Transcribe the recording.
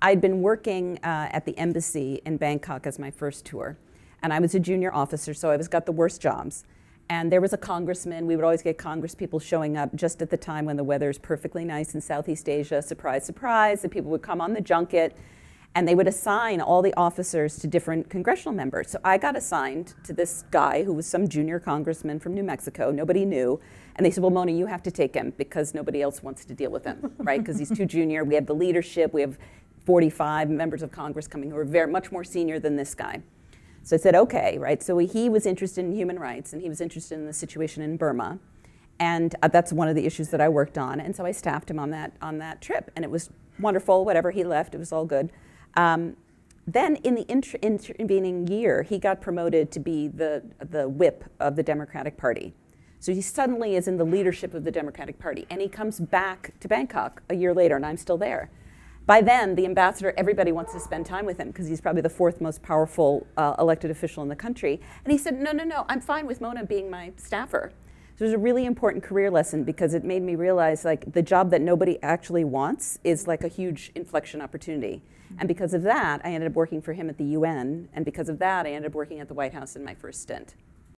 I'd been working uh, at the embassy in Bangkok as my first tour, and I was a junior officer, so I was got the worst jobs. And there was a congressman. We would always get congresspeople showing up just at the time when the weather is perfectly nice in Southeast Asia. Surprise, surprise! The people would come on the junket, and they would assign all the officers to different congressional members. So I got assigned to this guy who was some junior congressman from New Mexico. Nobody knew, and they said, "Well, Mona, you have to take him because nobody else wants to deal with him, right? Because he's too junior. We have the leadership. We have 45 members of Congress coming who were very, much more senior than this guy. So I said, okay, right? So he was interested in human rights and he was interested in the situation in Burma. And uh, that's one of the issues that I worked on. And so I staffed him on that, on that trip. And it was wonderful, whatever he left, it was all good. Um, then in the inter intervening year, he got promoted to be the, the whip of the Democratic Party. So he suddenly is in the leadership of the Democratic Party. And he comes back to Bangkok a year later, and I'm still there. By then, the ambassador, everybody wants to spend time with him because he's probably the fourth most powerful uh, elected official in the country. And he said, No, no, no, I'm fine with Mona being my staffer. So it was a really important career lesson because it made me realize like the job that nobody actually wants is like a huge inflection opportunity. And because of that, I ended up working for him at the UN. And because of that, I ended up working at the White House in my first stint.